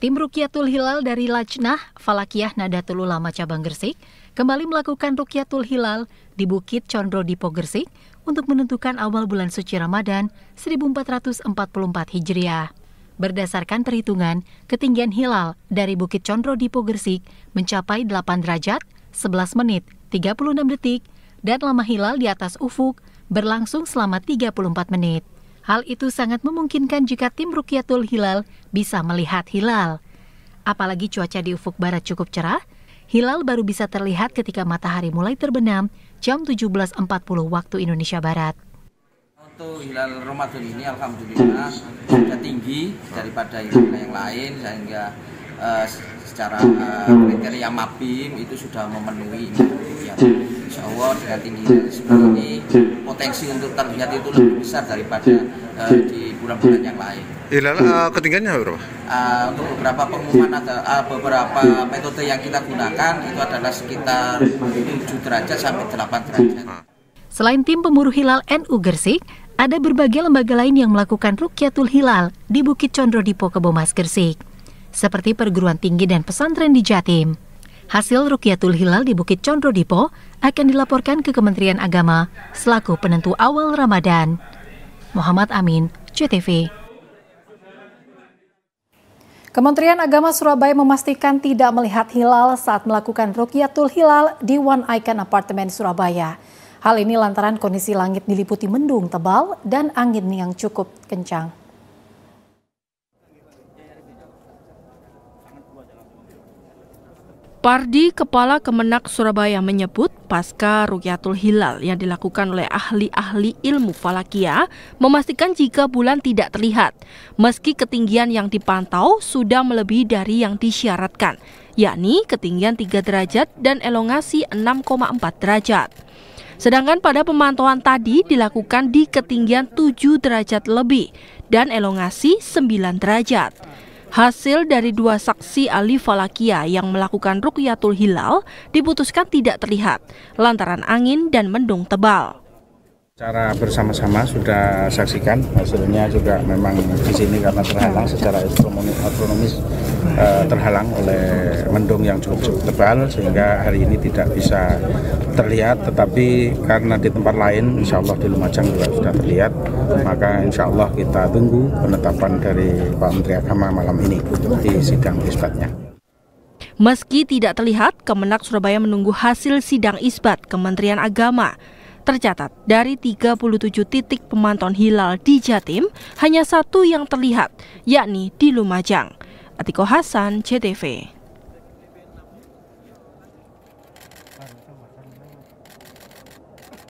Tim Rukyatul Hilal dari Lajnah Falakiyah Nadatul Ulama Cabang Gersik kembali melakukan Rukyatul Hilal di Bukit Condro Dipo Gresik untuk menentukan awal bulan suci Ramadan 1444 Hijriah. Berdasarkan perhitungan, ketinggian hilal dari Bukit Condro Dipo Gresik mencapai 8 derajat, 11 menit, 36 detik, dan lama hilal di atas ufuk berlangsung selama 34 menit. Hal itu sangat memungkinkan jika tim Rukyatul Hilal bisa melihat hilal. Apalagi cuaca di ufuk barat cukup cerah, hilal baru bisa terlihat ketika matahari mulai terbenam jam 17.40 waktu Indonesia Barat. Untuk hilal Ramadan ini alhamdulillah sudah tinggi daripada hilal yang lain sehingga uh, secara uh, kriteria mapping itu sudah memenuhi ini. Ya, insya Allah dengan tinggi hilal seperti ini potensi untuk terlihat itu lebih besar daripada uh, di bulan-bulan yang lain. Ilal, uh, eh, ketinggiannya berapa? Uh, untuk beberapa pengumuman atau uh, beberapa metode yang kita gunakan itu adalah sekitar 7 derajat sampai 8 derajat. Selain tim pemburu hilal NU Gersik, ada berbagai lembaga lain yang melakukan rukyatul hilal di Bukit Condro Dipo Kebomas Gersik, seperti perguruan tinggi dan pesantren di Jatim. Hasil rukyatul Hilal di Bukit Condro Dipo akan dilaporkan ke Kementerian Agama selaku penentu awal Ramadan. Muhammad Amin, CTV. Kementerian Agama Surabaya memastikan tidak melihat hilal saat melakukan rukyatul Hilal di One Icon Apartemen Surabaya. Hal ini lantaran kondisi langit diliputi mendung tebal dan angin yang cukup kencang. Pardi, Kepala Kemenak Surabaya menyebut pasca Rukyatul Hilal yang dilakukan oleh ahli-ahli ilmu falakia memastikan jika bulan tidak terlihat, meski ketinggian yang dipantau sudah melebihi dari yang disyaratkan, yakni ketinggian 3 derajat dan elongasi 6,4 derajat. Sedangkan pada pemantauan tadi dilakukan di ketinggian 7 derajat lebih dan elongasi 9 derajat. Hasil dari dua saksi Ali Falakia yang melakukan rukyatul hilal diputuskan tidak terlihat lantaran angin dan mendung tebal. Secara bersama-sama sudah saksikan hasilnya juga memang di sini karena terhalang secara astronomis eh, terhalang oleh mendung yang cukup cukup tebal sehingga hari ini tidak bisa terlihat tetapi karena di tempat lain insya Allah di Lumajang juga sudah terlihat maka insya Allah kita tunggu penetapan dari Pak Menteri Agama malam ini di sidang isbatnya. Meski tidak terlihat, Kemenak Surabaya menunggu hasil sidang isbat Kementerian Agama. Tercatat, dari 37 titik pemantauan hilal di Jatim, hanya satu yang terlihat, yakni di Lumajang. Atiko Hasan, CTV.